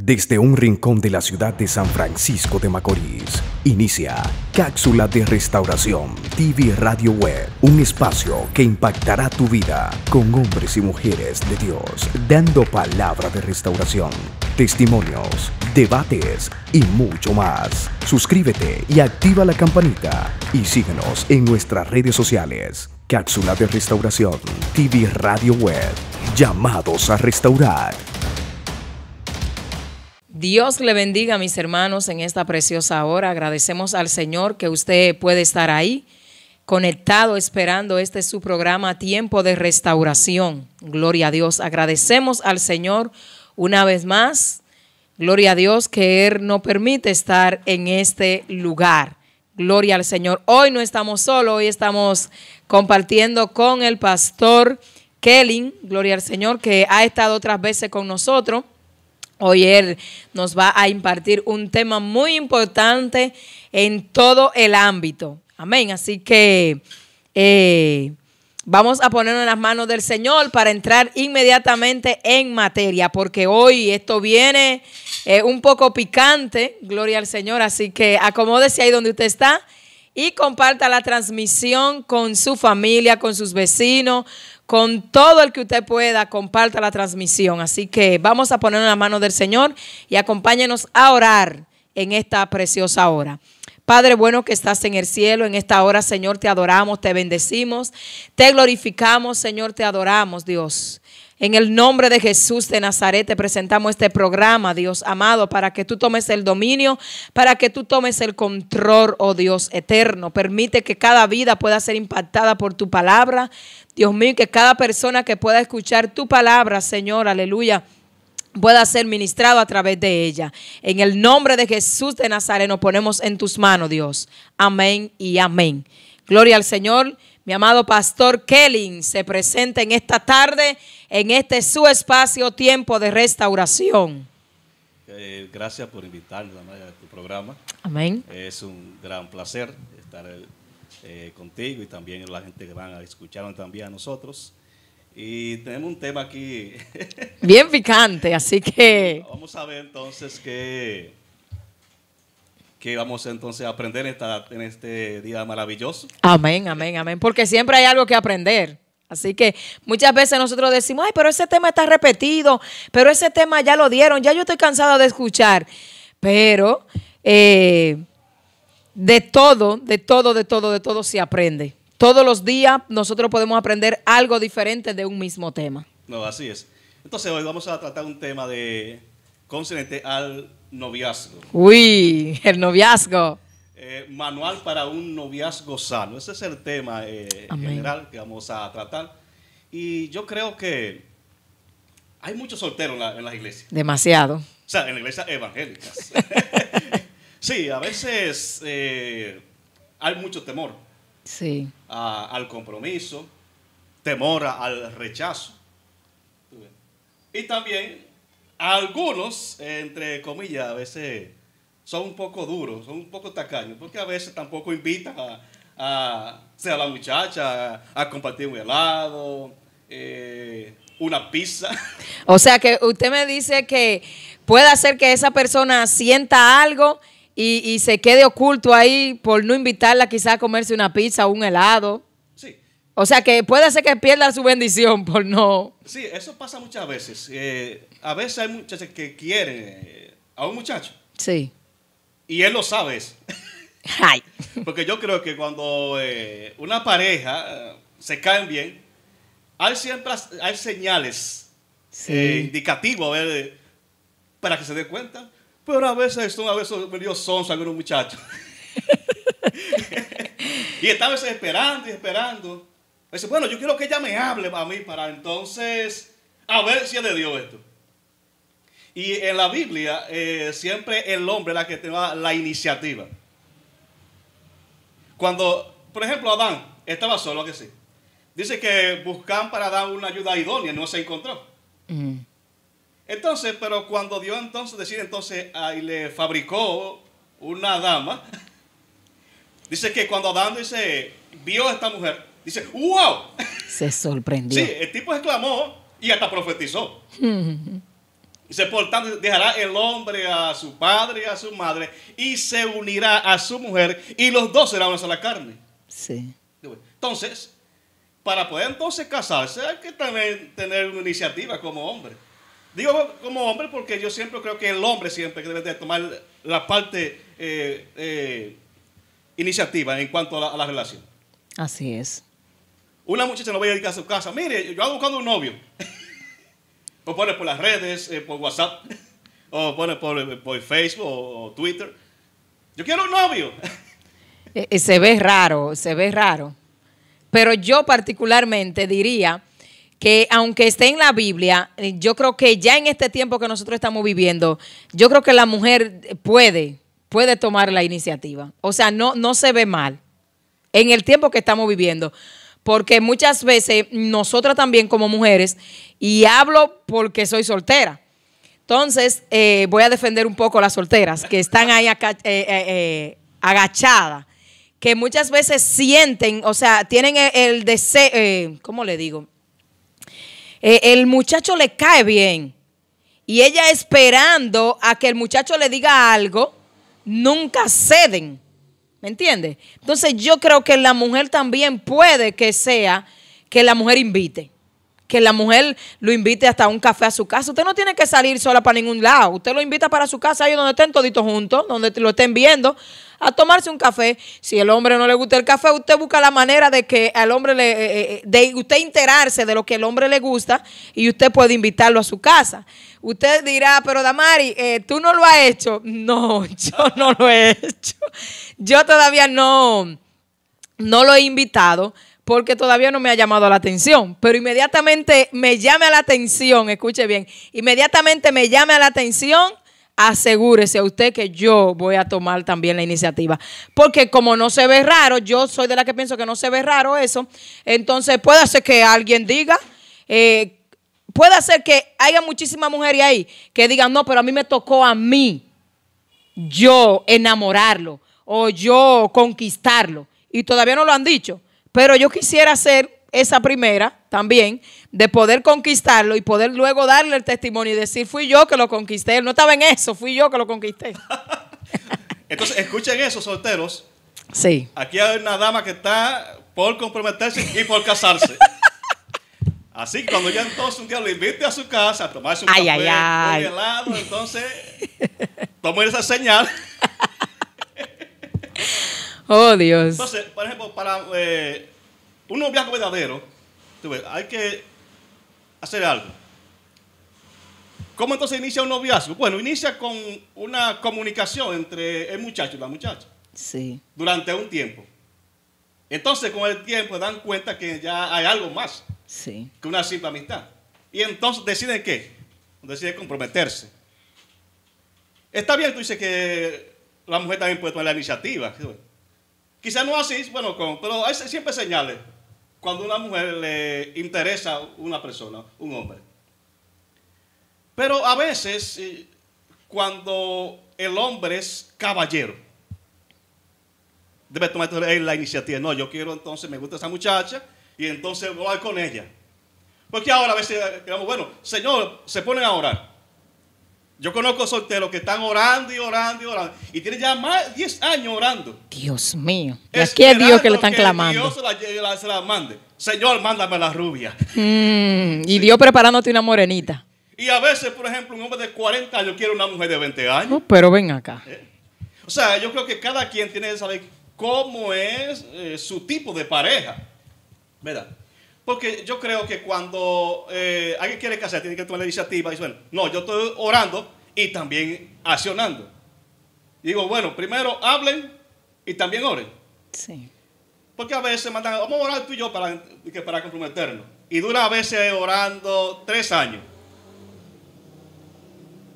Desde un rincón de la ciudad de San Francisco de Macorís, inicia Cápsula de Restauración TV Radio Web, un espacio que impactará tu vida con hombres y mujeres de Dios, dando palabra de restauración, testimonios, debates y mucho más. Suscríbete y activa la campanita y síguenos en nuestras redes sociales. Cápsula de Restauración TV Radio Web, llamados a restaurar. Dios le bendiga mis hermanos en esta preciosa hora. Agradecemos al Señor que usted puede estar ahí conectado esperando este su programa Tiempo de Restauración. Gloria a Dios. Agradecemos al Señor una vez más. Gloria a Dios que Él nos permite estar en este lugar. Gloria al Señor. Hoy no estamos solos, hoy estamos compartiendo con el pastor Kelly. gloria al Señor, que ha estado otras veces con nosotros. Hoy él nos va a impartir un tema muy importante en todo el ámbito. Amén. Así que eh, vamos a ponernos en las manos del Señor para entrar inmediatamente en materia, porque hoy esto viene eh, un poco picante, gloria al Señor. Así que acomódese ahí donde usted está y comparta la transmisión con su familia, con sus vecinos, con todo el que usted pueda, comparta la transmisión. Así que vamos a poner en la mano del Señor y acompáñenos a orar en esta preciosa hora. Padre bueno que estás en el cielo, en esta hora, Señor, te adoramos, te bendecimos, te glorificamos, Señor, te adoramos, Dios. En el nombre de Jesús de Nazaret te presentamos este programa, Dios amado, para que tú tomes el dominio, para que tú tomes el control, oh Dios eterno. Permite que cada vida pueda ser impactada por tu palabra. Dios mío, que cada persona que pueda escuchar tu palabra, Señor, aleluya pueda ser ministrado a través de ella. En el nombre de Jesús de Nazaret nos ponemos en tus manos, Dios. Amén y amén. Gloria al Señor. Mi amado pastor Kelly se presenta en esta tarde, en este su espacio, tiempo de restauración. Eh, gracias por invitarnos a tu este programa. Amén. Es un gran placer estar eh, contigo y también la gente que van a escuchar también a nosotros. Y tenemos un tema aquí. Bien picante, así que. Vamos a ver entonces qué, qué vamos entonces a aprender en este día maravilloso. Amén, amén, amén. Porque siempre hay algo que aprender. Así que muchas veces nosotros decimos, ay, pero ese tema está repetido, pero ese tema ya lo dieron, ya yo estoy cansado de escuchar. Pero eh, de todo, de todo, de todo, de todo se aprende. Todos los días nosotros podemos aprender algo diferente de un mismo tema. No, así es. Entonces hoy vamos a tratar un tema de consonante al noviazgo. Uy, el noviazgo. Eh, manual para un noviazgo sano. Ese es el tema eh, general que vamos a tratar. Y yo creo que hay muchos solteros en, la, las iglesias. Demasiado. O sea, en las iglesias evangélicas. Sí, a veces eh, hay mucho temor sí. al compromiso, temor al rechazo. Y también algunos, entre comillas, a veces son un poco duros, son un poco tacaños, porque a veces tampoco invitan a, la muchacha a, compartir un helado, eh, una pizza. O sea que usted me dice que puede hacer que esa persona sienta algo y, se quede oculto ahí por no invitarla quizás a comerse una pizza o un helado. Sí. O sea que puede ser que pierda su bendición por no. Sí, eso pasa muchas veces. Eh, a veces hay muchachas que quieren eh, a un muchacho. Sí. Y él lo sabe. Ay. Porque yo creo que cuando eh, una pareja se caen bien, hay siempre hay señales indicativas para que se dé cuenta. Pero a veces, una veces me dio sonso algunos muchachos. y estaba esperando y esperando. dice, bueno, yo quiero que ella me hable a mí, para entonces, a ver si es de Dios esto. Y en la Biblia, eh, siempre el hombre es la que te va la iniciativa. Cuando, por ejemplo, Adán estaba solo, que sí. Dice que buscan para dar una ayuda idónea, no se encontró. Entonces, pero cuando Dios entonces decide entonces ah, le fabricó una dama, dice que cuando Adán dice, vio a esta mujer, dice, ¡wow! Se sorprendió. Sí, el tipo exclamó y hasta profetizó. dice, por tanto, dejará el hombre a su padre y a su madre y se unirá a su mujer y los dos serán una sola carne. Sí. Entonces, para poder entonces casarse hay que también tener una iniciativa como hombre. Digo como hombre porque yo siempre creo que el hombre siempre debe de tomar la parte eh, eh, iniciativa en cuanto a la, relación. Así es. Una muchacha no va a ir a su casa. Mire, yo ando buscando un novio. o pone por las redes, eh, por WhatsApp, o pone por, Facebook o, Twitter. Yo quiero un novio. se ve raro, se ve raro. Pero yo particularmente diría que aunque esté en la Biblia, eh, yo creo que ya en este tiempo que nosotros estamos viviendo, yo creo que la mujer puede, puede tomar la iniciativa. O sea, no, no se ve mal en el tiempo que estamos viviendo. Porque muchas veces nosotras también como mujeres, y hablo porque soy soltera, entonces eh, voy a defender un poco a las solteras que están ahí eh, agachadas que muchas veces sienten, o sea, tienen el, deseo, ¿cómo le digo? Eh, el muchacho le cae bien y ella esperando a que el muchacho le diga algo, nunca ceden. ¿Me entiendes? Entonces yo creo que la mujer también puede que sea que la mujer invite. Que la mujer lo invite hasta un café a su casa. Usted no tiene que salir sola para ningún lado. Usted lo invita para su casa, ahí donde estén toditos juntos, donde lo estén viendo a tomarse un café. Si el hombre no le gusta el café, usted busca la manera de que al hombre le, eh, eh, eh, de usted enterarse de lo que el hombre le gusta y usted puede invitarlo a su casa. Usted dirá, pero Damari, tú no lo has hecho. No, yo no lo he hecho. Yo todavía no, no lo he invitado porque todavía no me ha llamado la atención, pero inmediatamente me llame a la atención, escuche bien, inmediatamente me llame a la atención, asegúrese a usted que yo voy a tomar también la iniciativa. Porque como no se ve raro, yo soy de la que pienso que no se ve raro eso, entonces puede ser que alguien diga, eh, puede ser que haya muchísimas mujeres ahí que digan, no, pero a mí me tocó a mí yo enamorarlo o yo conquistarlo. Y todavía no lo han dicho, pero yo quisiera ser esa primera también, de poder conquistarlo y poder luego darle el testimonio y decir, fui yo que lo conquisté. Él no estaba en eso, fui yo que lo conquisté. Entonces, escuchen eso, solteros. Sí. Aquí hay una dama que está por comprometerse y por casarse. Así que cuando ya entonces un día lo invite a su casa a tomarse un café ay, ay. entonces tomen esa señal. oh, Dios. Entonces, por ejemplo, para eh, un noviazgo verdadero, hay que hacer algo. ¿Cómo entonces inicia un noviazgo? Bueno, inicia con una comunicación entre el muchacho y la muchacha. Sí. Durante un tiempo. Entonces, con el tiempo, dan cuenta que ya hay algo más que una simple amistad. Y entonces deciden qué? Deciden comprometerse. Está bien, tú dices que la mujer también puede tomar la iniciativa. Quizás no así, bueno, pero hay siempre señales cuando una mujer le interesa una persona, un hombre. Pero a veces, eh, cuando el hombre es caballero, debe tomar la iniciativa. No, yo quiero entonces, me gusta esa muchacha y entonces voy con ella. Porque ahora a veces, digamos, bueno, Señor, se ponen a orar. Yo conozco solteros que están orando y orando y orando. Y tienen ya más de 10 años orando. Dios mío. ¿Y aquí es Dios que le están que clamando? Dios se la, mande. Señor, mándame la rubia. Mm, y Dios preparándote una morenita. Y a veces, por ejemplo, un hombre de 40 años quiere una mujer de 20 años. No, oh, pero ven acá. Eh, o sea, yo creo que cada quien tiene que saber cómo es eh, su tipo de pareja. ¿Verdad? Porque yo creo que cuando eh, alguien quiere casar, tiene que tomar la iniciativa y dice, bueno, no, yo estoy orando y también accionando. digo, bueno, primero hablen y también oren. Sí. Porque a veces mandan, vamos a orar tú y yo para, para comprometernos. Y dura a veces orando tres años.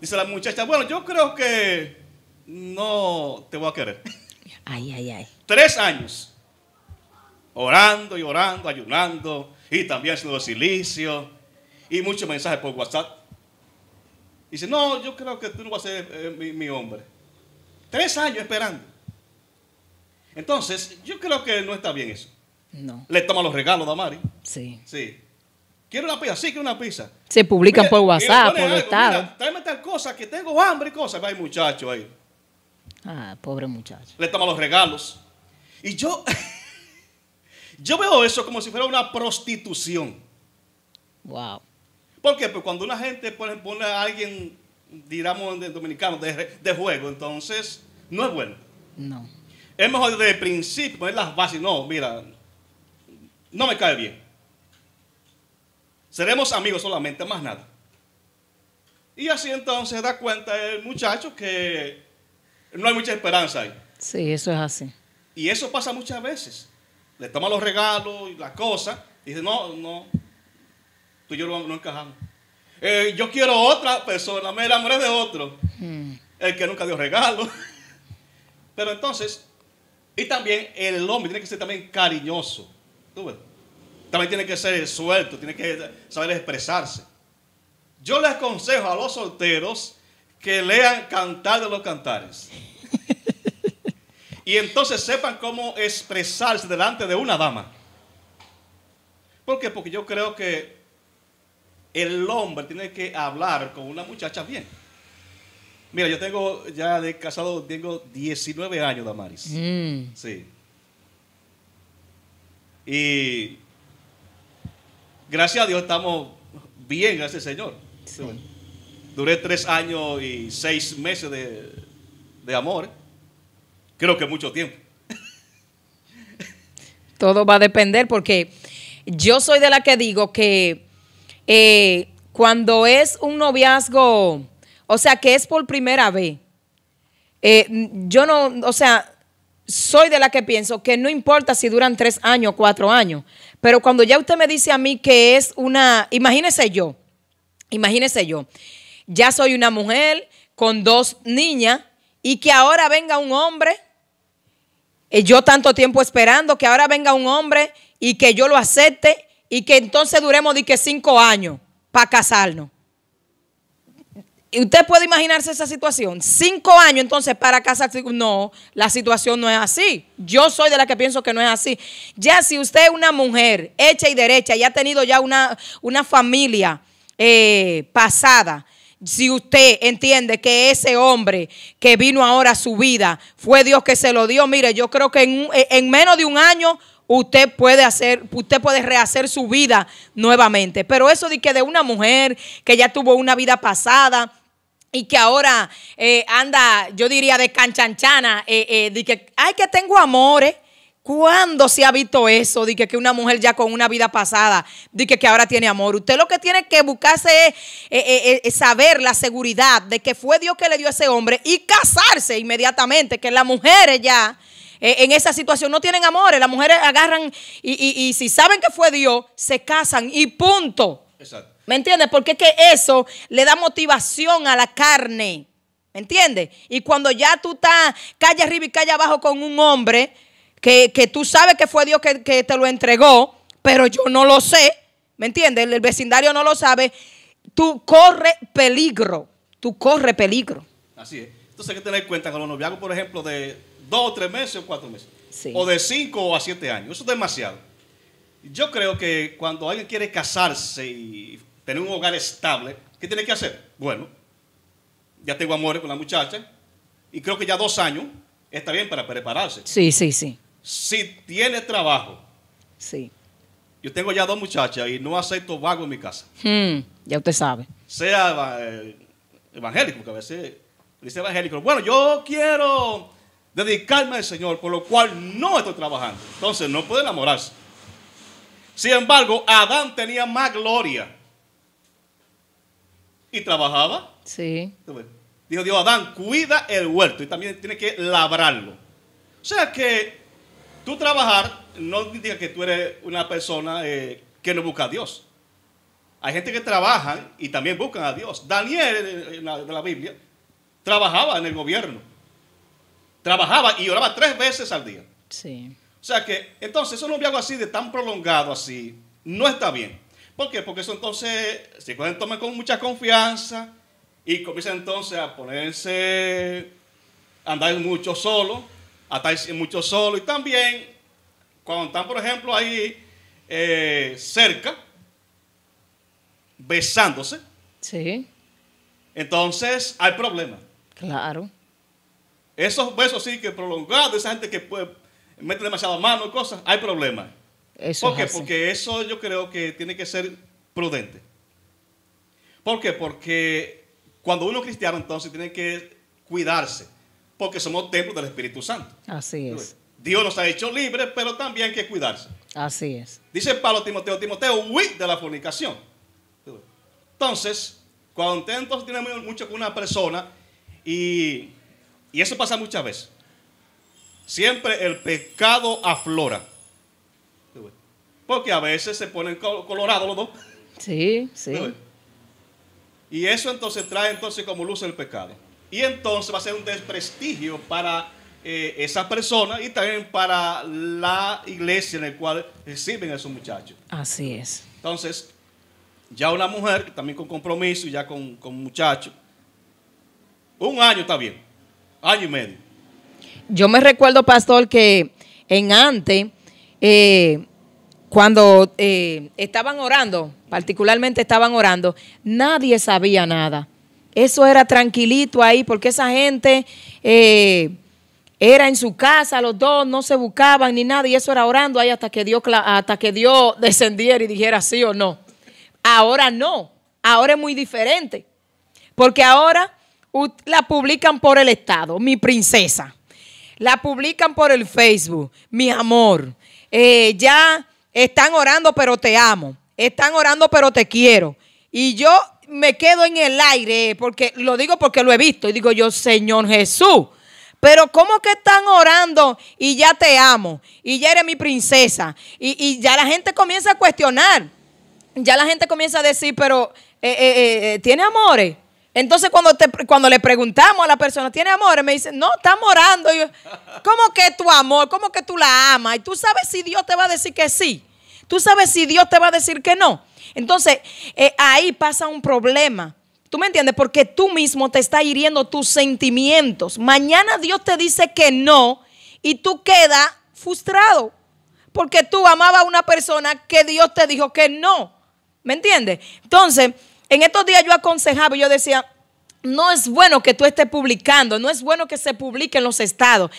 Dice la muchacha, bueno, yo creo que no te voy a querer. Ay, ay, ay. Tres años. Orando y orando, ayunando, y también haciendo silicio y muchos mensajes por WhatsApp. dice, no, yo creo que tú no vas a ser eh, mi, hombre. Tres años esperando. Entonces, yo creo que no está bien eso. No. Le toma los regalos a Mari. Sí. Sí. Quiero una pizza, sí, quiero una pizza. Se publican por WhatsApp, por WhatsApp. Tráeme tal cosa, que tengo hambre y cosas. Hay muchacho ahí. Ah, pobre muchacho. Le toma los regalos. Y yo, Yo veo eso como si fuera una prostitución. Wow. ¿Por qué? Pues cuando una gente pone, a alguien, digamos, dominicano de, de, juego, entonces no es bueno. No. Es mejor desde el principio poner las bases. No, mira, no me cae bien. Seremos amigos solamente, más nada. Y así entonces da cuenta el muchacho que no hay mucha esperanza ahí. Sí, eso es así. Y eso pasa muchas veces le toma los regalos y las cosas. Y dice, no, no, tú y yo no encajamos. Eh, yo quiero otra persona, me enamoré de otro. Hmm. El que nunca dio regalos. Pero entonces, y también el hombre tiene que ser también cariñoso. También tiene que ser suelto, tiene que saber expresarse. Yo les aconsejo a los solteros que lean Cantar de los Cantares y entonces sepan cómo expresarse delante de una dama. ¿Por qué? Porque yo creo que el hombre tiene que hablar con una muchacha bien. Mira, yo tengo ya de casado, tengo 19 años, Damaris. Mm. Sí. Y gracias a Dios estamos bien, gracias al Señor. Duré tres años y seis meses de, de amor creo que mucho tiempo. Todo va a depender porque yo soy de la que digo que eh, cuando es un noviazgo, o sea, que es por primera vez, eh, yo no, o sea, soy de la que pienso que no importa si duran tres años, cuatro años, pero cuando ya usted me dice a mí que es una, imagínese yo, imagínese yo, ya soy una mujer con dos niñas y que ahora venga un hombre eh, yo tanto tiempo esperando que ahora venga un hombre y que yo lo acepte y que entonces duremos de que cinco años para casarnos. ¿Usted puede imaginarse esa situación? Cinco años entonces para casarse. No, la situación no es así. Yo soy de la que pienso que no es así. Ya si usted es una mujer hecha y derecha y ha tenido ya una, familia eh, pasada, si usted entiende que ese hombre que vino ahora a su vida fue Dios que se lo dio, mire, yo creo que eh, en, menos de un año usted puede hacer, usted puede rehacer su vida nuevamente. Pero eso de que de una mujer que ya tuvo una vida pasada y que ahora eh, anda, yo diría, de canchanchana, eh, de que, ay, que tengo amores. ¿Cuándo se ha visto eso? De que, una mujer ya con una vida pasada, de que, ahora tiene amor. Usted lo que tiene que buscarse es eh, eh, eh, saber la seguridad de que fue Dios que le dio a ese hombre y casarse inmediatamente, que las mujeres ya en esa situación no tienen amores. Las mujeres agarran y, si saben que fue Dios, se casan y punto. Exacto. ¿Me entiendes? Porque es que eso le da motivación a la carne. ¿Me entiendes? Y cuando ya tú estás calle arriba y calle abajo con un hombre que, tú sabes que fue Dios que, te lo entregó, pero yo no lo sé, ¿me entiendes? El, vecindario no lo sabe, tú corres peligro, tú corres peligro. Así es. Entonces hay que tener en cuenta con los noviazgos, por ejemplo, de dos o tres meses o cuatro meses, o de cinco a siete años, eso es demasiado. Yo creo que cuando alguien quiere casarse y tener un hogar estable, ¿qué tiene que hacer? Bueno, ya tengo amores con la muchacha y creo que ya dos años está bien para prepararse. Sí, sí, sí si tiene trabajo. Sí. Yo tengo ya dos muchachas y no acepto vago en mi casa. Hmm, ya usted sabe. Sea eh, evangélico, que a veces dice evangélico. Bueno, yo quiero dedicarme al Señor, por lo cual no estoy trabajando. Entonces no puede enamorarse. Sin embargo, Adán tenía más gloria. Y trabajaba. Sí. Dijo Dios, Adán, cuida el huerto y también tiene que labrarlo. O sea que tú trabajar no indica que tú eres una persona eh, que no busca a Dios. Hay gente que trabaja y también buscan a Dios. Daniel, de eh, eh, la, Biblia, trabajaba en el gobierno. Trabajaba y oraba tres veces al día. Sí. O sea que, entonces, eso no un así de tan prolongado así. No está bien. ¿Por qué? Porque eso entonces se pueden tomar con mucha confianza y comienza entonces a ponerse, a andar mucho solo hasta hay muchos solo Y también, cuando están, por ejemplo, ahí eh, cerca, besándose. Sí. Entonces hay problemas. Claro. Esos besos sí que prolongados, esa gente que puede mete demasiadas mano y cosas, hay problemas. Eso Porque eso yo creo que tiene que ser prudente. ¿Por qué? Porque cuando uno es cristiano entonces tiene que cuidarse porque somos templos del Espíritu Santo. Así es. Dios nos ha hecho libres, pero también hay que cuidarse. Así es. Dice Pablo Timoteo, Timoteo, huí de la fornicación. Entonces, cuando usted entonces tiene mucho con una persona, y, y eso pasa muchas veces, siempre el pecado aflora. Porque a veces se ponen colorados los dos. Sí, sí. Y eso entonces trae entonces como luz el pecado. Y entonces va a ser un desprestigio para eh, esa persona y también para la iglesia en la cual reciben a esos muchachos. Así es. Entonces, ya una mujer, también con compromiso, ya con, con muchachos, un año está bien, año y medio. Yo me recuerdo, pastor, que en antes, eh, cuando eh, estaban orando, particularmente estaban orando, nadie sabía nada. Eso era tranquilito ahí, porque esa gente eh, era en su casa, los dos no se buscaban ni nada, y eso era orando ahí hasta que Dios, hasta que descendiera y dijera sí o no. Ahora no, ahora es muy diferente, porque ahora la publican por el Estado, mi princesa, la publican por el Facebook, mi amor, eh, ya están orando pero te amo, están orando pero te quiero. Y yo me quedo en el aire, porque lo digo porque lo he visto, y digo yo, Señor Jesús, pero ¿cómo que están orando y ya te amo, y ya eres mi princesa? Y, ya la gente comienza a cuestionar, ya la gente comienza a decir, pero eh, eh, eh, ¿tiene amores? Entonces cuando, te, cuando le preguntamos a la persona, ¿tiene amores? Me dicen, no, estamos orando. ¿Cómo que tu amor? ¿Cómo que tú la amas? Y tú sabes si Dios te va a decir que sí. Tú sabes si Dios te va a decir que no. Entonces, eh, ahí pasa un problema. ¿Tú me entiendes? Porque tú mismo te está hiriendo tus sentimientos. Mañana Dios te dice que no y tú quedas frustrado porque tú amabas a una persona que Dios te dijo que no. ¿Me entiendes? Entonces, en estos días yo aconsejaba, yo decía, no es bueno que tú estés publicando, no es bueno que se publique en los estados.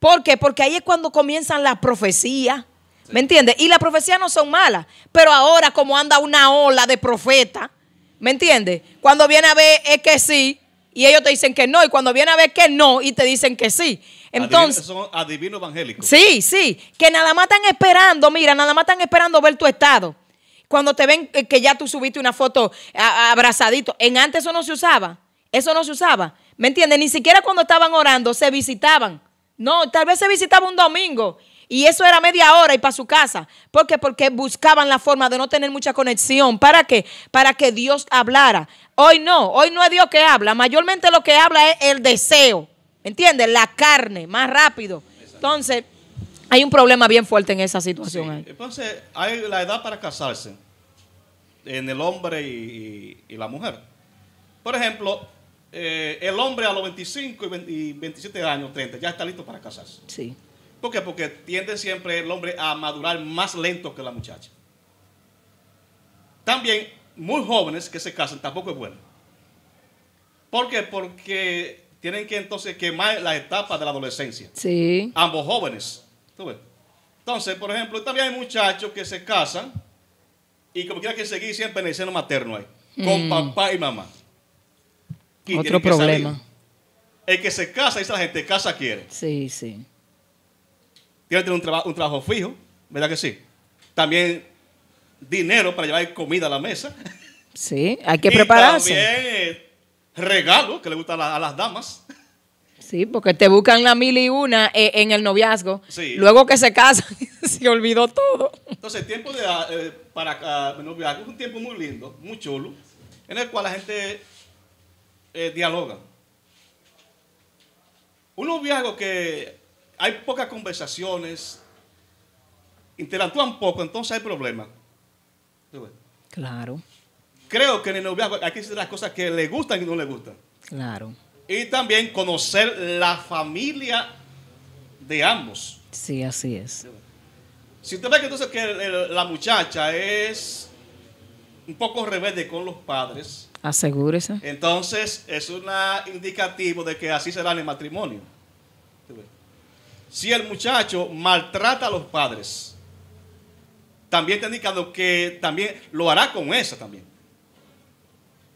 ¿Por qué? Porque ahí es cuando comienzan las profecías ¿Me entiendes? Y las profecías no son malas. Pero ahora, como anda una ola de profeta, ¿me entiendes? Cuando viene a ver es que sí, y ellos te dicen que no. Y cuando viene a ver que no, y te dicen que sí. Entonces, son adivinos evangélicos. Sí, sí. Que nada más están esperando, mira, nada más están esperando ver tu estado. Cuando te ven que ya tú subiste una foto abrazadito. En antes eso no se usaba. Eso no se usaba. ¿Me entiendes? Ni siquiera cuando estaban orando se visitaban. No, tal vez se visitaba un domingo y eso era media hora y para su casa. ¿Por qué? Porque buscaban la forma de no tener mucha conexión. ¿Para qué? Para que Dios hablara. Hoy no, hoy no es Dios que habla. Mayormente lo que habla es el deseo. ¿Entiendes? La carne, más rápido. Entonces, hay un problema bien fuerte en esa situación. Entonces, hay la edad para casarse en el hombre y, la mujer. Por ejemplo, eh, el hombre a los 25 y 27 años, 30, ya está listo para casarse. Sí. ¿Por qué? Porque tiende siempre el hombre a madurar más lento que la muchacha. También, muy jóvenes que se casan tampoco es bueno. ¿Por qué? Porque tienen que entonces quemar las etapas de la adolescencia. Sí. Ambos jóvenes. Entonces, por ejemplo, también hay muchachos que se casan y como quiera que seguir siempre en el seno materno ahí, con mm. papá y mamá. Otro problema. El que se casa, dice la gente, casa quiere. Sí, sí tiene que tener un, un trabajo fijo, ¿verdad que sí? También dinero para llevar comida a la mesa. Sí, hay que prepararse. También eh, regalos, que le gustan a, las damas. Sí, porque te buscan la mil y una eh, en el noviazgo. Luego que se casan, se olvidó todo. Entonces, el tiempo ah, eh, para un noviazgo es un tiempo muy lindo, muy chulo, en el cual la gente dialoga. Un noviazgo que hay pocas conversaciones, interactúan poco, entonces hay problemas. Claro. Creo que en el noviazgo hay que decir las cosas que le gustan y no le gustan. Claro. Y también conocer la familia de ambos. Sí, así es. Si usted ve que entonces que la muchacha es un poco rebelde con los padres. Asegúrese. Entonces es un indicativo de que así será en el matrimonio. Si el muchacho maltrata a los padres, también te indicando que también lo hará con esa también.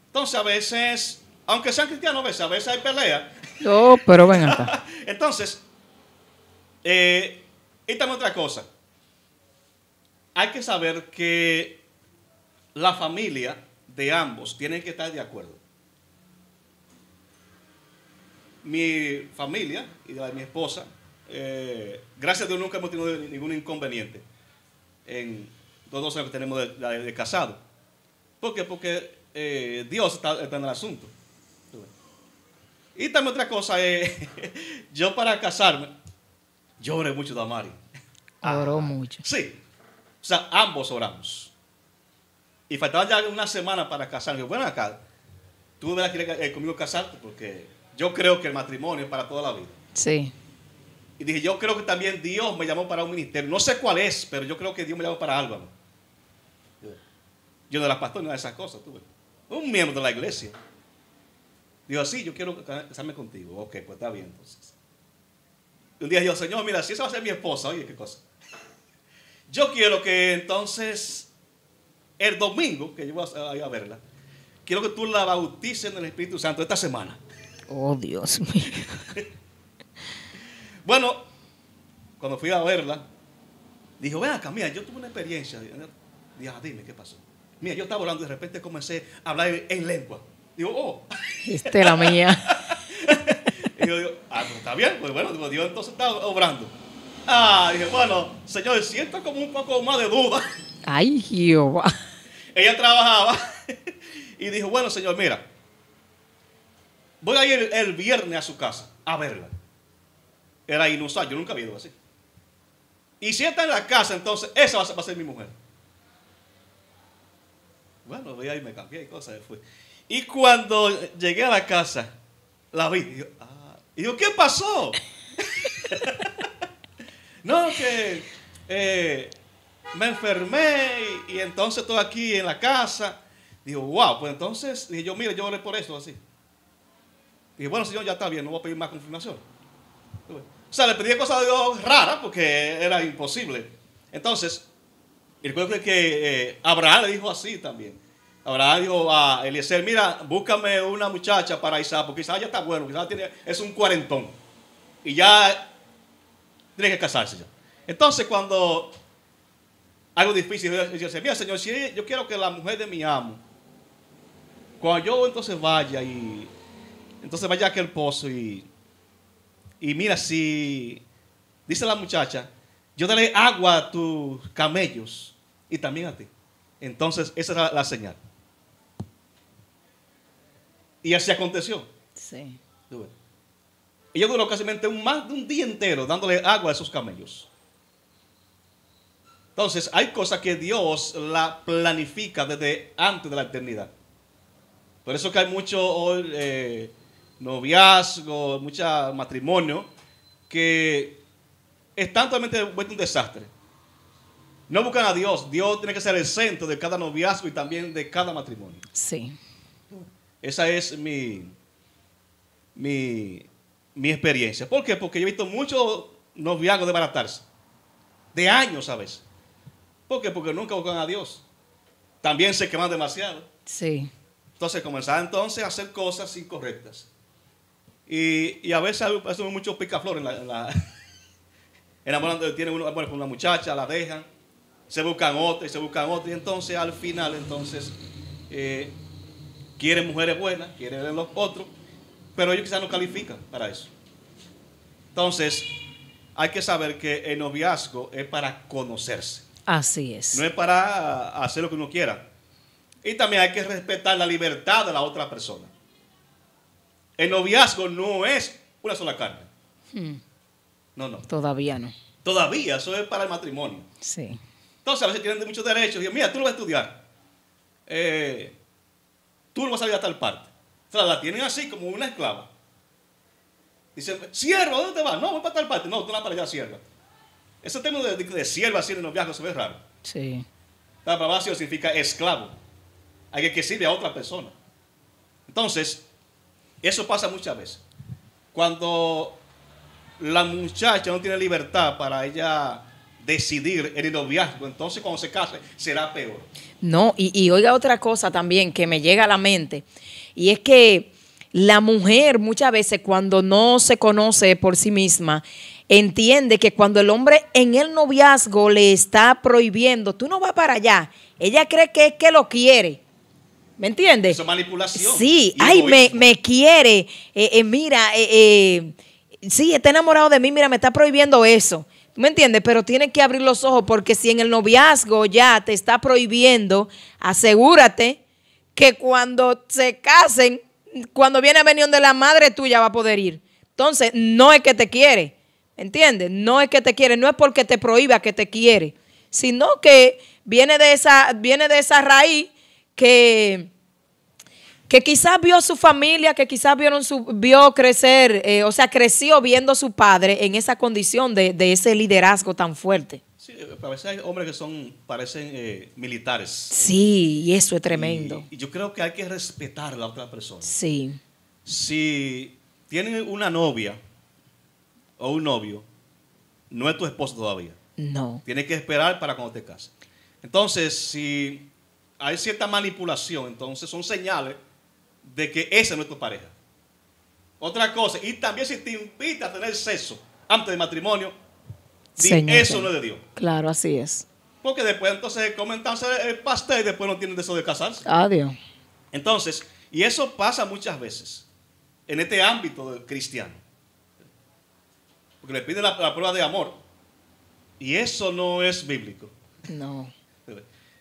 Entonces a veces, aunque sean cristianos, a veces, hay pelea. No, pero ven acá. Entonces, eh, y también otra cosa. Hay que saber que la familia de ambos tiene que estar de acuerdo. Mi familia y la de mi esposa eh, gracias a Dios nunca hemos tenido ningún inconveniente en los dos años que tenemos de, casado. ¿Por Porque eh, Dios está, en el asunto. Y también otra cosa, es yo para casarme, lloré mucho de Amari. Oró ah. mucho. Sí. O sea, ambos oramos. Y faltaba ya una semana para casarme. Bueno, acá, tú me querer conmigo casarte porque yo creo que el matrimonio es para toda la vida. Sí. Y dije, yo creo que también Dios me llamó para un ministerio. No sé cuál es, pero yo creo que Dios me llamó para algo. Yo no era pastor, ni nada de esas cosas. un miembro de la iglesia. Dijo, sí, yo quiero casarme contigo. Ok, pues está bien entonces. un día yo, Señor, mira, si esa va a ser mi esposa, oye, qué cosa. Yo quiero que entonces, el domingo, que yo voy a verla, quiero que tú la bautices en el Espíritu Santo esta semana. Oh, Dios mío. Bueno, cuando fui a verla, dijo, ven acá, mira, yo tuve una experiencia. Dije, ah, dime, ¿qué pasó? Mira, yo estaba hablando y de repente comencé a hablar en lengua. Digo, oh. Esta la mía. y yo digo, ah, pues está bien, pues bueno, Dios entonces está obrando. Ah, dije, bueno, señor, siento como un poco más de duda. Ay, Jehová. Ella trabajaba y dijo, bueno, señor, mira, voy a ir el viernes a su casa a verla era inusual. Yo nunca había ido así. Y si está en la casa, entonces esa va a, ser, mi mujer. Bueno, voy ahí, me cambié y cosas, fui. Y cuando llegué a la casa, la vi. Y yo, ah, ¿qué pasó? no, que eh, me enfermé y, entonces estoy aquí en la casa. Digo, wow, pues entonces, dije yo, mire, yo oré por eso así. Y bueno, señor, ya está bien, no voy a pedir más confirmación. O sea, le pedía cosas a Dios raras porque era imposible. Entonces, y recuerdo que eh, Abraham le dijo así también. Abraham dijo a Eliezer, mira, búscame una muchacha para Isaac, porque Isaac ya está bueno, Isaac tiene, es un cuarentón. Y ya tiene que casarse ya. Entonces, cuando algo difícil, dice, mira, señor, si yo quiero que la mujer de mi amo, cuando yo entonces vaya y entonces vaya a aquel pozo y y mira, si, dice la muchacha, yo daré agua a tus camellos y también a ti. Entonces, esa era la señal. Y así aconteció. Sí. yo duró casi un, más de un día entero dándole agua a esos camellos. Entonces, hay cosas que Dios la planifica desde antes de la eternidad. Por eso que hay mucho... Eh, noviazgo, muchos matrimonio, que están totalmente un desastre. No buscan a Dios. Dios tiene que ser el centro de cada noviazgo y también de cada matrimonio. Sí. Esa es mi, mi, mi experiencia. ¿Por qué? Porque yo he visto muchos noviazgos desbaratarse. De años a veces. ¿Por qué? Porque nunca buscan a Dios. También se queman demasiado. Sí. Entonces comenzaron entonces a hacer cosas incorrectas. Y, a veces hacen muchos picaflores en enamorando, tiene uno, una muchacha, la dejan, se buscan otra y se buscan otra. Y entonces al final, entonces, eh, quieren mujeres buenas, quieren los otros, pero ellos quizás no califican para eso. Entonces, hay que saber que el noviazgo es para conocerse. Así es. No es para hacer lo que uno quiera. Y también hay que respetar la libertad de la otra persona. El noviazgo no es una sola carne. Hmm. No, no. Todavía no. Todavía, eso es para el matrimonio. Sí. Entonces, a veces tienen muchos derechos. Y mira, tú lo vas a estudiar. Eh, tú lo vas a ir a tal parte. O sea, la tienen así como una esclava. Dice, sierva, ¿dónde te vas? No, voy para tal parte. No, tú no vas para allá, sierva. Ese tema de, de, sierva así en el noviazgo se ve raro. Sí. La palabra significa esclavo. Alguien que sirve a otra persona. Entonces, eso pasa muchas veces. Cuando la muchacha no tiene libertad para ella decidir el noviazgo, entonces cuando se case será peor. No, y, y oiga otra cosa también que me llega a la mente, y es que la mujer muchas veces cuando no se conoce por sí misma, entiende que cuando el hombre en el noviazgo le está prohibiendo, tú no vas para allá, ella cree que es que lo quiere. ¿Me entiendes? Eso es manipulación. Sí, ay, me, quiere. Eh, eh, mira, eh, sí, está enamorado de mí, mira, me está prohibiendo eso. ¿Me entiendes? Pero tienes que abrir los ojos porque si en el noviazgo ya te está prohibiendo, asegúrate que cuando se casen, cuando viene a venir de la madre tuya va a poder ir. Entonces, no es que te quiere, ¿Me ¿entiendes? No es que te quiere, no es porque te prohíba que te quiere, sino que viene de esa, viene de esa raíz que, que quizás vio su familia, que quizás vieron su, vio crecer, eh, o sea, creció viendo a su padre en esa condición de, ese liderazgo tan fuerte. Sí, a veces hay hombres que son, parecen eh, militares. Sí, y eso es tremendo. Y, yo creo que hay que respetar a la otra persona. Sí. Si tienen una novia o un novio, no es tu esposo todavía. No. Tienes que esperar para cuando te cases. Entonces, si hay cierta manipulación, entonces son señales de que esa no es tu pareja. Otra cosa, y también si te invita a tener sexo antes del matrimonio, Señor, eso no es de Dios. Claro, así es. Porque después entonces comen el pastel y después no tienen deseo de casarse. Adiós. Entonces, y eso pasa muchas veces en este ámbito cristiano. Porque le piden la prueba de amor. Y eso no es bíblico. No.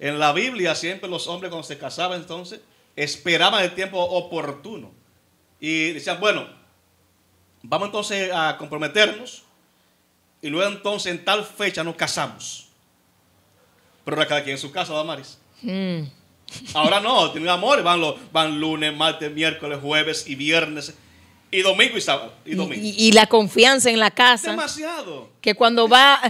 En la Biblia siempre los hombres cuando se casaban entonces esperaban el tiempo oportuno. Y decían, bueno, vamos entonces a comprometernos y luego entonces en tal fecha nos casamos. Pero ahora cada quien en su casa, va Maris. Hmm. Ahora no, tienen amor, van, los, van lunes, martes, miércoles, jueves y viernes. Y domingo y sábado. Y, la confianza en la casa. Demasiado. Que cuando va,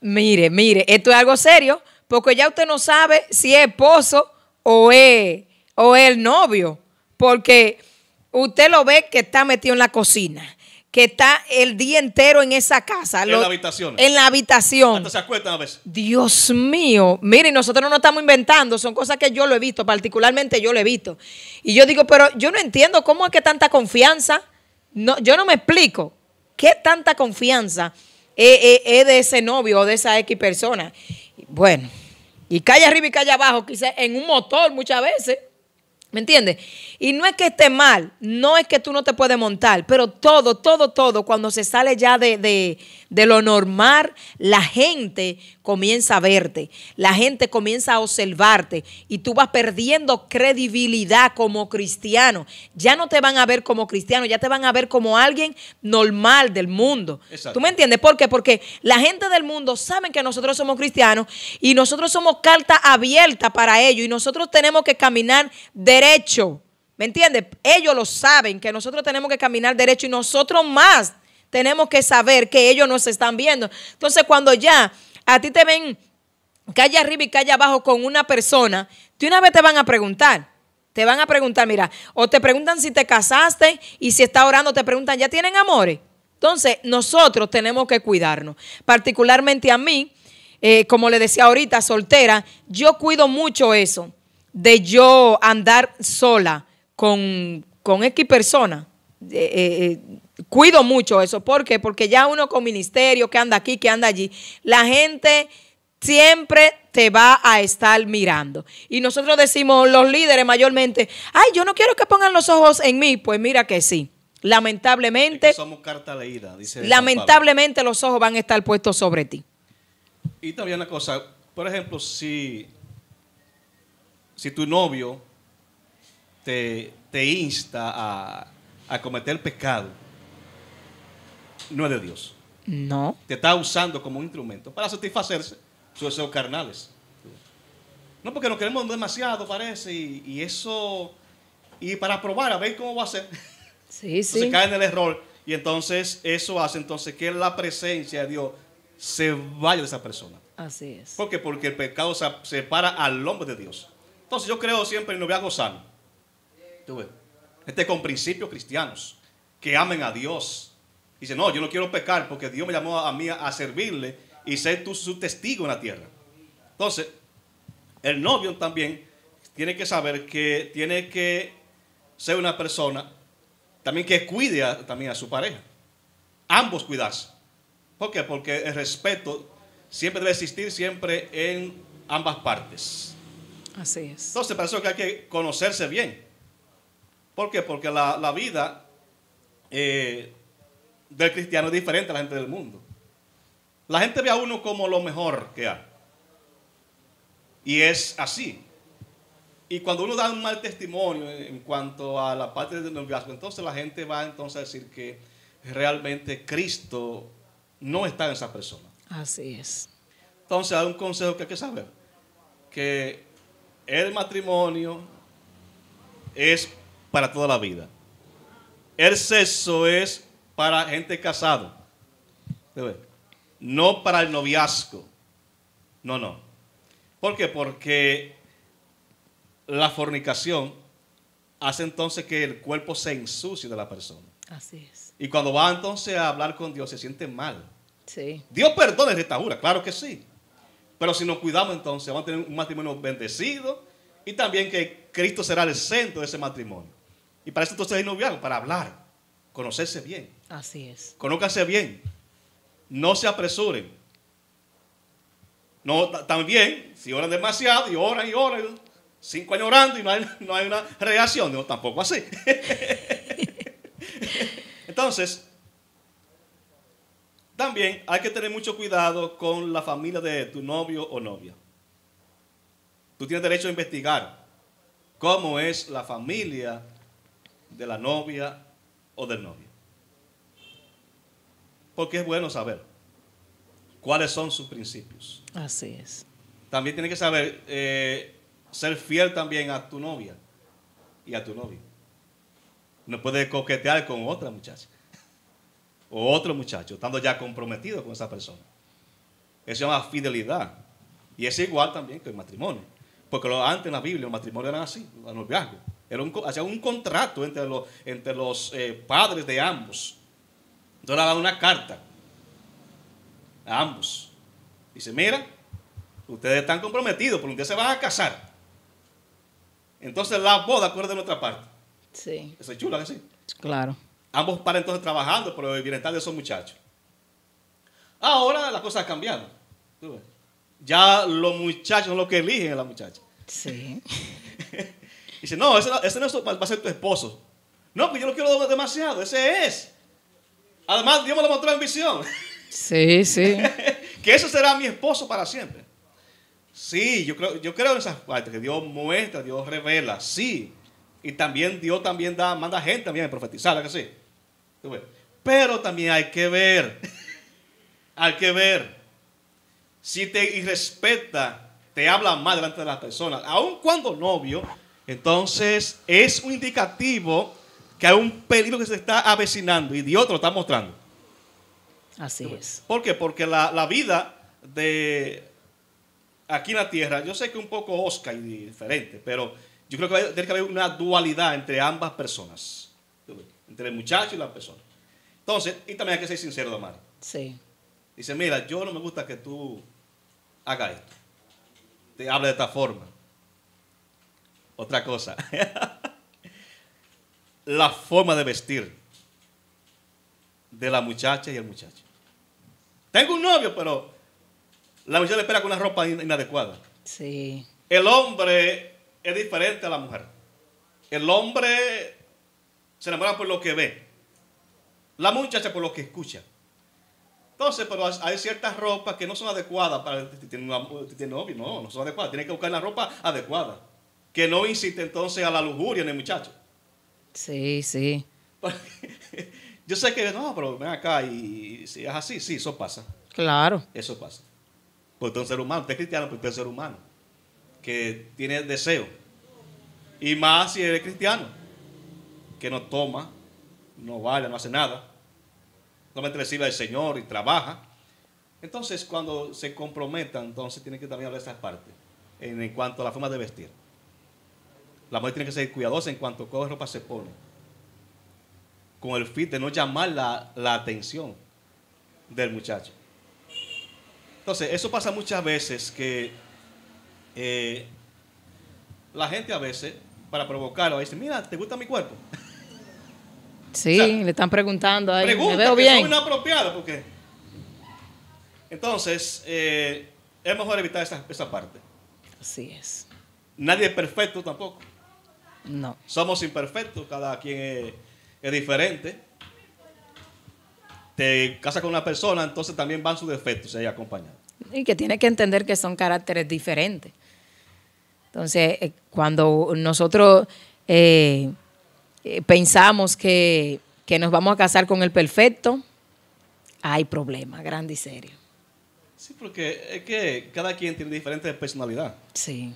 mire, mire, esto es algo serio porque ya usted no sabe si es esposo o es, o el novio, porque usted lo ve que está metido en la cocina que está el día entero en esa casa. En la habitación. En la habitación. Hasta se acuerdan a veces. Dios mío. Mire, nosotros no estamos inventando. Son cosas que yo lo he visto, particularmente yo lo he visto. Y yo digo, pero yo no entiendo cómo es que tanta confianza. No, yo no me explico. ¿Qué tanta confianza es, es de ese novio o de esa X persona? Bueno, y calle arriba y calle abajo, quizás en un motor muchas veces. ¿Me entiendes? Y no es que esté mal, no es que tú no te puedes montar, pero todo, todo, todo, cuando se sale ya de, de, de lo normal, la gente comienza a verte, la gente comienza a observarte y tú vas perdiendo credibilidad como cristiano. Ya no te van a ver como cristiano, ya te van a ver como alguien normal del mundo. ¿Tú me entiendes? ¿Por qué? Porque la gente del mundo sabe que nosotros somos cristianos y nosotros somos carta abierta para ellos y nosotros tenemos que caminar derecho. ¿Me entiendes? Ellos lo saben, que nosotros tenemos que caminar derecho y nosotros más tenemos que saber que ellos nos están viendo. Entonces, cuando ya a ti te ven calle arriba y calle abajo con una persona, tú una vez te van a preguntar. Te van a preguntar, mira, o te preguntan si te casaste y si está orando, te preguntan, ¿ya tienen amores? Entonces, nosotros tenemos que cuidarnos. Particularmente a mí, eh, como le decía ahorita, soltera, yo cuido mucho eso de yo andar sola con, con X persona. Eh, eh, cuido mucho eso. ¿Por qué? Porque ya uno con ministerio, que anda aquí, que anda allí, la gente siempre te va a estar mirando. Y nosotros decimos, los líderes mayormente, ay, yo no quiero que pongan los ojos en mí. Pues mira que sí. Lamentablemente, somos carta leída, dice lamentablemente los ojos van a estar puestos sobre ti. Y también una cosa, por ejemplo, si, si tu novio te, insta a, a cometer pecado, no es de Dios. No. Te está usando como un instrumento para satisfacerse sus deseos carnales. No, porque nos queremos demasiado, parece, y, eso. Y para probar, a ver cómo va a ser. Sí, sí. Se cae en el error. Y entonces eso hace entonces que la presencia de Dios se vaya de esa persona. Así es. Porque Porque el pecado se separa al hombre de Dios. Entonces yo creo siempre en noviazgo sano. Tú ves. Este con principios cristianos que amen a Dios, Dice, no, yo no quiero pecar porque Dios me llamó a mí a servirle y ser tu su testigo en la tierra. Entonces, el novio también tiene que saber que tiene que ser una persona también que cuide también a su pareja. Ambos cuidarse. ¿Por qué? Porque el respeto siempre debe existir siempre en ambas partes. Así es. Entonces, para eso que hay que conocerse bien. ¿Por qué? Porque la, vida eh, del cristiano es diferente a la gente del mundo. La gente ve a uno como lo mejor que hay. Y es así. Y cuando uno da un mal testimonio en cuanto a la parte del noviazgo, entonces la gente va entonces a decir que realmente Cristo no está en esa persona. Así es. Entonces hay un consejo que hay que saber, que el matrimonio es para toda la vida. El sexo es para gente casada. No para el noviazgo. No, no. ¿Por qué? Porque la fornicación hace entonces que el cuerpo se ensucie de la persona. Así es. Y cuando va entonces a hablar con Dios se siente mal. Sí. Dios perdona esta estatura, claro que sí. Pero si nos cuidamos entonces vamos a tener un matrimonio bendecido y también que Cristo será el centro de ese matrimonio. Y para eso entonces hay noviazgo, para hablar, conocerse bien. Así es. Conócase bien. No se apresuren. No, también, si oran demasiado y oran y oran, cinco años orando y no hay, no hay una reacción, no, tampoco así. Entonces, también hay que tener mucho cuidado con la familia de tu novio o novia. Tú tienes derecho a investigar cómo es la familia de la novia o del novio porque es bueno saber cuáles son sus principios. Así es. También tiene que saber eh, ser fiel también a tu novia y a tu novio. No puedes coquetear con otra muchacha o otro muchacho, estando ya comprometido con esa persona. Eso se llama fidelidad. Y es igual también que el matrimonio. Porque antes en la Biblia el matrimonio era así, el noviazgo. Era un, hacía un contrato entre los, entre los eh, padres de ambos entonces le ha una carta a ambos. Dice, mira, ustedes están comprometidos, porque día se van a casar. Entonces la boda es de nuestra parte. Sí. Eso es chulo Claro. Ambos paran entonces trabajando por el bienestar de esos muchachos. Ahora la cosa ha cambiado. Ya los muchachos son los que eligen a la muchacha. Sí. Dice, no, ese, no va a ser tu esposo. No, pues yo lo quiero demasiado, ese es. Además, Dios me lo mostró en visión. Sí, sí. que ese será mi esposo para siempre. Sí, yo creo, yo creo en esas partes que Dios muestra, Dios revela, sí. Y también Dios también da, manda gente también a profetizar, que sí? Pero también hay que ver, hay que ver. Si te irrespeta, te habla mal delante de las personas, aun cuando novio, entonces es un indicativo que hay un peligro que se está avecinando y de otro lo está mostrando. Así es. ¿Por qué? Porque la, vida de aquí en la tierra, yo sé que es un poco osca y diferente, pero yo creo que que haber una dualidad entre ambas personas, entre el muchacho y la persona. Entonces, y también hay que ser sincero, amar Sí. Dice, mira, yo no me gusta que tú hagas esto, te hable de esta forma. Otra cosa. la forma de vestir de la muchacha y el muchacho. Tengo un novio, pero la muchacha le espera con una ropa inadecuada. Sí. El hombre es diferente a la mujer. El hombre se enamora por lo que ve. La muchacha por lo que escucha. Entonces, pero hay ciertas ropas que no son adecuadas para tiene novio. No, no son adecuadas. Tiene que buscar la ropa adecuada. Que no incite entonces a la lujuria en el muchacho. Sí, sí. Yo sé que no, pero ven acá y, si es así, sí, eso pasa. Claro. Eso pasa. Porque usted es un ser humano, usted es cristiano, pero usted es un ser humano que tiene deseo. Y más si eres cristiano, que no toma, no vale, no hace nada, solamente recibe al Señor y trabaja. Entonces, cuando se comprometan, entonces tienen que también hablar de esas partes en cuanto a la forma de vestir la mujer tiene que ser cuidadosa en cuanto coge ropa se pone. Con el fin de no llamar la, atención del muchacho. Entonces, eso pasa muchas veces que eh, la gente a veces, para provocarlo, dice, mira, ¿te gusta mi cuerpo? Sí, le están preguntando ahí. Pregunta, me veo bien. Entonces, eh, es mejor evitar esa, esa parte. Así es. Nadie es perfecto tampoco. No. Somos imperfectos, cada quien es, diferente. Te casas con una persona, entonces también van sus defectos ahí acompañados. Y que tiene que entender que son caracteres diferentes. Entonces, eh, cuando nosotros eh, eh, pensamos que, que nos vamos a casar con el perfecto, hay problemas grandes y serios. Sí, porque es que cada quien tiene diferente personalidad. Sí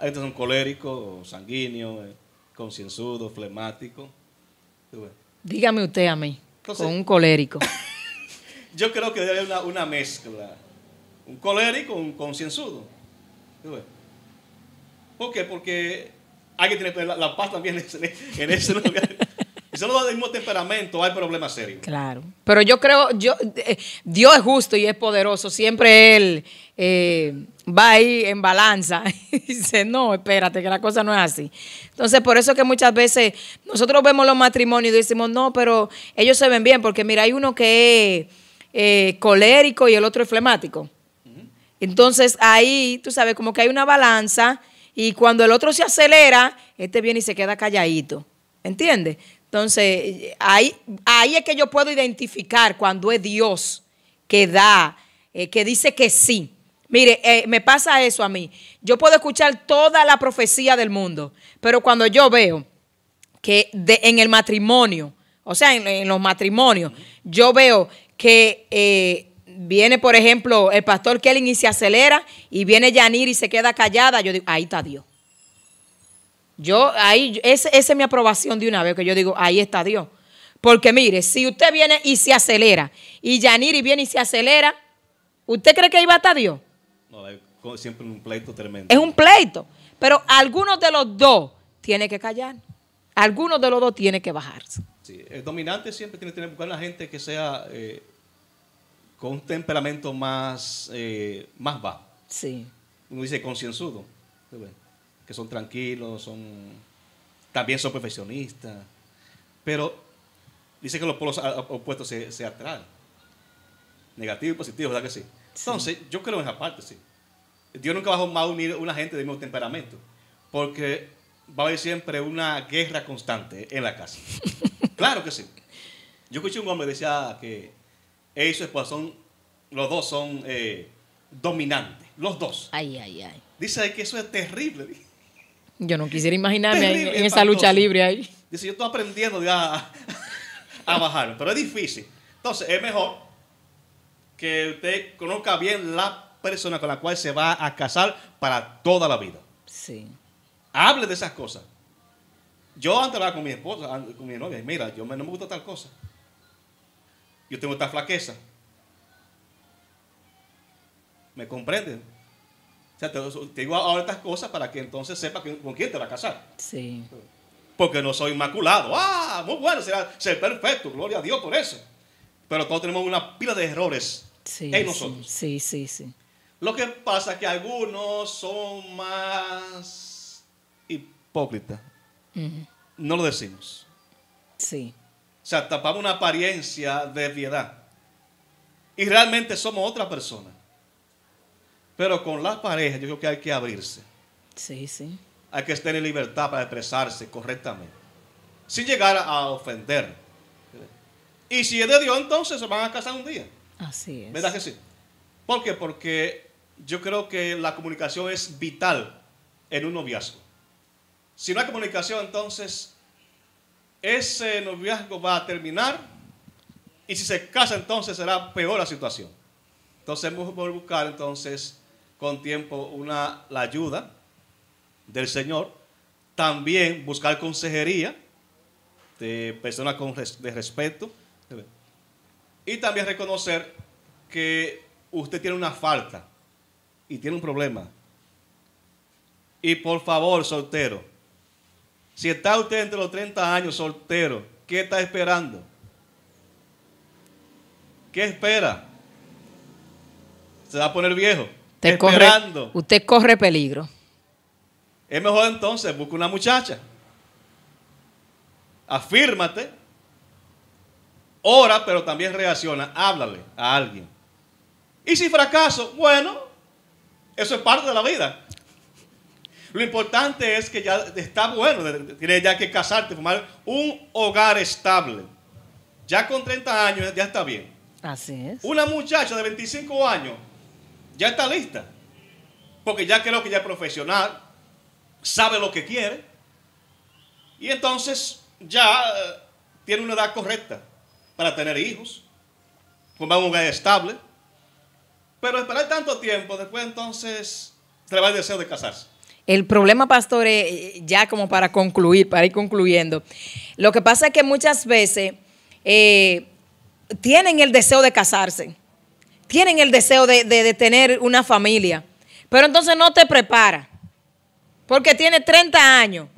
es un colérico, sanguíneo, eh, concienzudo, flemático. Dígame usted a mí, con un colérico. yo creo que debe haber una, mezcla. Un colérico, un concienzudo. ¿Por qué? Porque hay que tener la, paz también en ese lugar si solo del mismo temperamento hay problemas serios. Claro. Pero yo creo, yo eh, Dios es justo y es poderoso. Siempre Él eh, va ahí en balanza y dice, no, espérate, que la cosa no es así. Entonces, por eso que muchas veces nosotros vemos los matrimonios y decimos, no, pero ellos se ven bien, porque mira, hay uno que es eh, colérico y el otro es flemático. Entonces ahí, tú sabes, como que hay una balanza y cuando el otro se acelera, este viene y se queda calladito. ¿Entiendes? Entonces, ahí, ahí es que yo puedo identificar cuando es Dios que da, eh, que dice que sí. Mire, eh, me pasa eso a mí. Yo puedo escuchar toda la profecía del mundo, pero cuando yo veo que en el matrimonio, o sea, en, los matrimonios, yo veo que eh, viene, por ejemplo, el pastor Kelly y se acelera, y viene Yanir y se queda callada, yo digo, ahí está Dios. Yo, ahí, esa es mi aprobación de una vez, que yo digo, ahí está Dios. Porque mire, si usted viene y se acelera, y Yaniri viene y se acelera, ¿usted cree que ahí va a estar Dios? No, es siempre un pleito tremendo. Es un pleito. Pero algunos de los dos tiene que callar. Algunos de los dos tiene que bajarse. Sí, el dominante siempre tiene que tener, buscar la gente que sea eh, con un temperamento más, eh, más bajo. Sí. Uno dice concienzudo que son tranquilos, son también son perfeccionistas, pero dice que los polos opuestos se, se atraen, negativo y positivo, ¿verdad que sí? Entonces, yo creo en esa parte, sí. Dios nunca va a unir una gente de mismo temperamento, porque va a haber siempre una guerra constante en la casa. claro que sí. Yo escuché un hombre que decía que Eso y su son, los dos son eh, dominantes, los dos. Ay, ay, ay. Dice que eso es terrible. Yo no quisiera imaginarme en esa lucha libre ahí. Dice, yo estoy aprendiendo a, a bajar, pero es difícil. Entonces, es mejor que usted conozca bien la persona con la cual se va a casar para toda la vida. Sí. Hable de esas cosas. Yo antes hablaba con mi esposa, con mi novia, y mira, yo no me gusta tal cosa. Yo tengo esta flaqueza. ¿Me comprenden? O sea, te, digo ahora estas cosas para que entonces sepas con quién te vas a casar. Sí. Porque no soy inmaculado. Ah, muy bueno, será ser perfecto. Gloria a Dios por eso. Pero todos tenemos una pila de errores sí, en nosotros. Sí, sí, sí, Lo que pasa es que algunos son más hipócritas. No lo decimos. Sí. O sea, tapamos una apariencia de piedad. Y realmente somos otra persona. Pero con las parejas yo creo que hay que abrirse. Sí, sí. Hay que estar en libertad para expresarse correctamente. Sin llegar a ofender. Y si es de Dios, entonces se van a casar un día. Así es. ¿Verdad que sí? ¿Por qué? Porque yo creo que la comunicación es vital en un noviazgo. Si no hay comunicación, entonces ese noviazgo va a terminar y si se casa, entonces será peor la situación. Entonces, a buscar entonces con tiempo una, la ayuda del Señor. También buscar consejería de personas de respeto. Y también reconocer que usted tiene una falta y tiene un problema. Y por favor, soltero, si está usted entre los 30 años soltero, ¿qué está esperando? ¿Qué espera? ¿Se va a poner viejo? usted Corre, peligro. Es mejor entonces, busca una muchacha. Afírmate. Ora, pero también reacciona. Háblale a alguien. Y si fracaso, bueno, eso es parte de la vida. Lo importante es que ya está bueno, tienes ya que casarte, formar un hogar estable. Ya con 30 años ya está bien. Así es. Una muchacha de 25 años ya está lista. Porque ya creo que ya es profesional, sabe lo que quiere. Y entonces ya eh, tiene una edad correcta para tener hijos, formar un hogar estable. Pero esperar tanto tiempo, después entonces se va el deseo de casarse. El problema, pastor, eh, ya como para concluir, para ir concluyendo, lo que pasa es que muchas veces eh, tienen el deseo de casarse, tienen el deseo de, tener una familia, pero entonces no te prepara, porque tiene 30 años.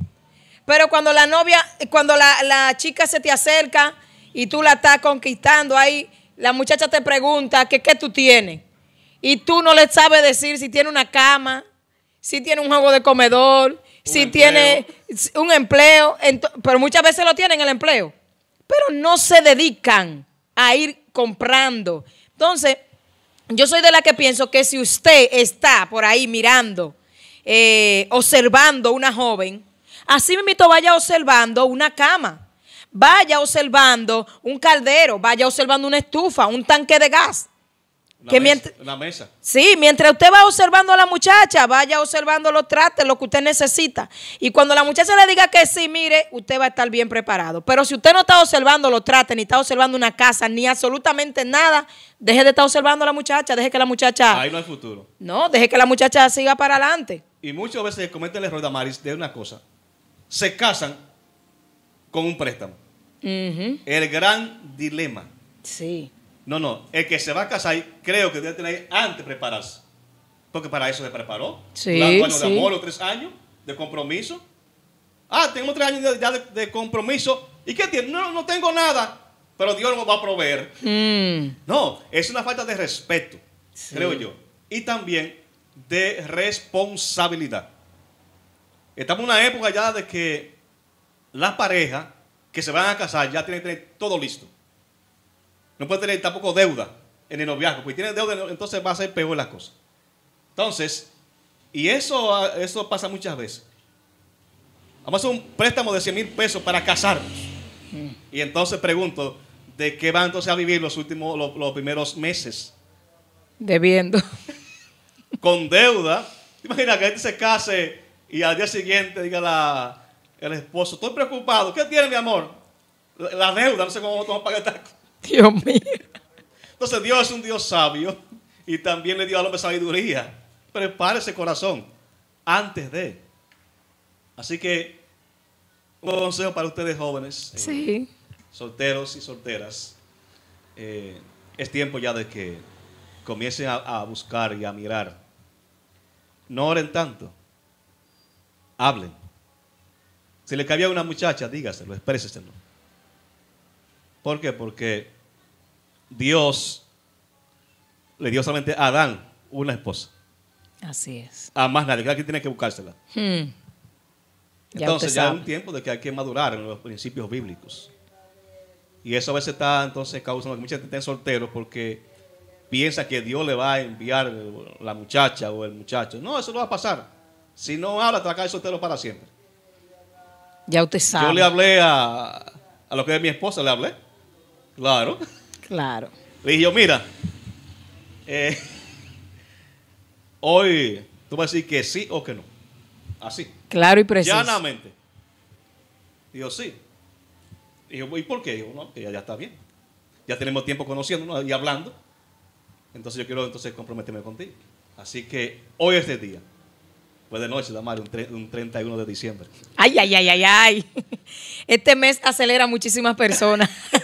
Pero cuando la novia, cuando la, chica se te acerca y tú la estás conquistando ahí, la muchacha te pregunta qué tú tienes. Y tú no le sabes decir si tiene una cama, si tiene un juego de comedor, si tiene un empleo. Pero muchas veces lo tienen el empleo. Pero no se dedican a ir comprando. Entonces, yo soy de la que pienso que si usted está por ahí mirando, eh, observando una joven, así mismo vaya observando una cama, vaya observando un caldero, vaya observando una estufa, un tanque de gas. La que mesa, la mesa. Sí, mientras usted va observando a la muchacha, vaya observando los trates, lo que usted necesita. Y cuando la muchacha le diga que sí, mire, usted va a estar bien preparado. Pero si usted no está observando los trates, ni está observando una casa, ni absolutamente nada, deje de estar observando a la muchacha, deje que la muchacha... Ahí no hay futuro. No, deje que la muchacha siga para adelante. Y muchas veces cometen el error de Maris de una cosa. Se casan con un préstamo. El gran dilema. Sí. No, no. El que se va a casar, creo que debe tener antes prepararse. Porque para eso se preparó. Sí, claro, de amor, o tres años de compromiso. Ah, tengo tres años ya de, compromiso. ¿Y qué tiene? No, no tengo nada. Pero Dios lo va a proveer. Mm. No, es una falta de respeto, creo yo. Y también de responsabilidad. Estamos en una época ya de que las parejas que se van a casar ya tienen que tener todo listo. No puede tener tampoco deuda en el noviazgo, porque tiene deuda, entonces va a ser peor la cosa. Entonces, y eso, ah, eso pasa muchas veces. Vamos a hacer un préstamo de 100 mil pesos para casarnos. Mm. Y entonces pregunto, ¿de qué van entonces a vivir los últimos, los, primeros meses? Debiendo. Con deuda. Imagina que se case y al día siguiente diga la, el esposo, estoy preocupado, ¿qué tiene mi amor? La, deuda, no sé cómo vamos a pagar esta Dios mío. Entonces Dios es un Dios sabio y también le dio al hombre sabiduría. Prepare ese corazón antes de. Así que un consejo para ustedes jóvenes, eh, sí. solteros y solteras. Eh, es tiempo ya de que comiencen a, buscar y a mirar. No oren tanto. Hablen. Si le cabía a una muchacha, dígaselo, expréseselo. ¿Por qué? Porque Dios le dio solamente a Adán una esposa. Así es. A más nadie, cada quien tiene que buscársela. Hmm. entonces ya es un tiempo de que hay que madurar en los principios bíblicos. Y eso a veces está entonces causando que mucha gente esté soltero porque piensa que Dios le va a enviar la muchacha o el muchacho. No, eso no va a pasar. Si no habla, te va a caer soltero para siempre. Ya usted sabe. Yo le hablé a, a lo que es mi esposa, le hablé. Claro. Claro. Le dije yo, mira, eh, hoy tú vas a decir que sí o que no. Así. Claro y preciso. Llanamente. Dijo, sí. Dijo, ¿y por qué? Dijo, no, que ya, está bien. Ya tenemos tiempo conociéndonos y hablando. Entonces yo quiero entonces comprometerme contigo. Así que hoy es el día. Pues de noche, la un, un 31 de diciembre. Ay, ay, ay, ay, ay. Este mes acelera muchísimas personas.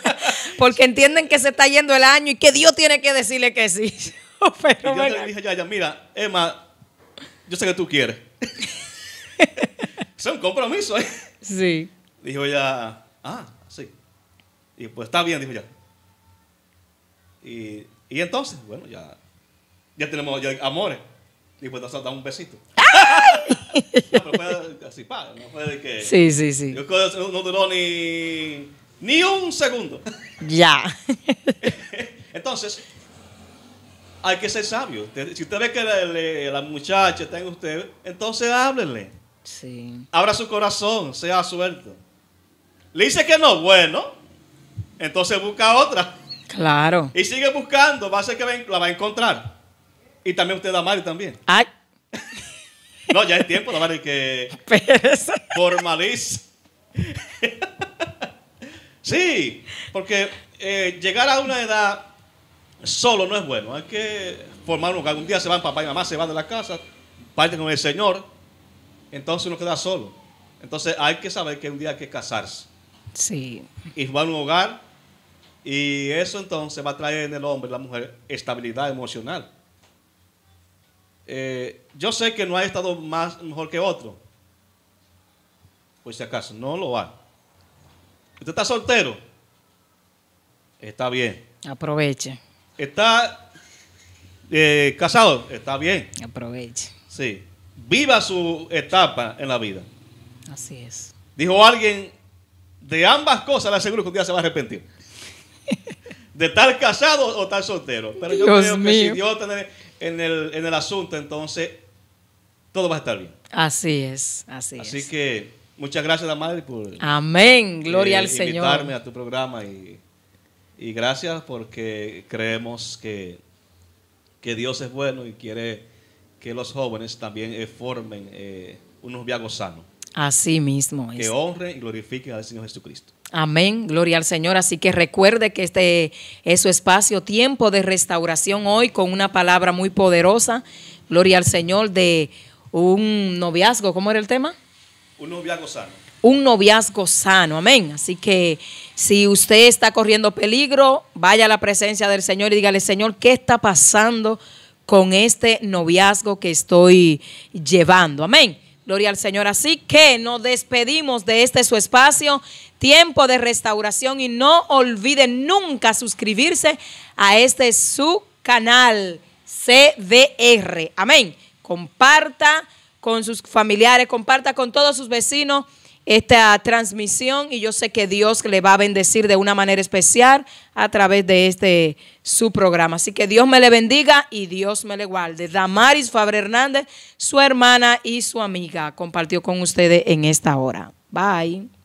porque entienden que se está yendo el año y que Dios tiene que decirle que sí. Pero y yo le dije a ella, mira, Emma, yo sé que tú quieres. es un compromiso, ¿eh? Sí. Dijo ella, ah, sí. Y pues está bien, dijo ya. Y, y, entonces, bueno, ya, ya tenemos ya, amores. Y pues da un besito. no, pero fue así, no fue de que. Sí, sí, sí. Yo, no duró ni ni un segundo. Ya. Entonces, hay que ser sabio. Si usted ve que la, muchacha está en usted, entonces háblele. Sí. Abra su corazón, sea suelto. Le dice que no, bueno, entonces busca otra. Claro. Y sigue buscando, va a ser que la va a encontrar. Y también usted la mal también. Ay. no, ya es tiempo, la madre que formalice Sí, porque eh, llegar a una edad solo no es bueno. Hay que formar un Algún día se van papá y mamá, se van de la casa, parten con el Señor, entonces uno queda solo. Entonces hay que saber que un día hay que casarse. Sí. Y a un hogar. Y eso entonces va a traer en el hombre, la mujer, estabilidad emocional. Eh, yo sé que no ha estado más mejor que otro. Pues si acaso, no lo ha. ¿Usted está soltero? Está bien. Aproveche. ¿Está eh, casado? Está bien. Aproveche. Sí. Viva su etapa en la vida. Así es. Dijo alguien, de ambas cosas le aseguro que un día se va a arrepentir. de estar casado o estar soltero. Pero yo creo que si Dios está en el, asunto, entonces todo va a estar bien. Así es, así, así es. Así que Muchas gracias, Madre por. Amén. Gloria eh, al Señor. Invitarme a tu programa y, gracias porque creemos que, que, Dios es bueno y quiere que los jóvenes también eh, formen eh, unos viagos sanos. Así mismo. Que honren honre y glorifique al Señor Jesucristo. Amén, gloria al Señor. Así que recuerde que este es su espacio, tiempo de restauración hoy con una palabra muy poderosa. Gloria al Señor de un noviazgo. ¿Cómo era el tema? Un noviazgo sano. Un noviazgo sano, amén. Así que si usted está corriendo peligro, vaya a la presencia del Señor y dígale, Señor, ¿qué está pasando con este noviazgo que estoy llevando? Amén. Gloria al Señor. Así que nos despedimos de este su espacio, tiempo de restauración y no olviden nunca suscribirse a este su canal CDR. Amén. Comparta con sus familiares, comparta con todos sus vecinos esta transmisión y yo sé que Dios le va a bendecir de una manera especial a través de este su programa. Así que Dios me le bendiga y Dios me le guarde. Damaris Fabre Hernández, su hermana y su amiga, compartió con ustedes en esta hora. Bye.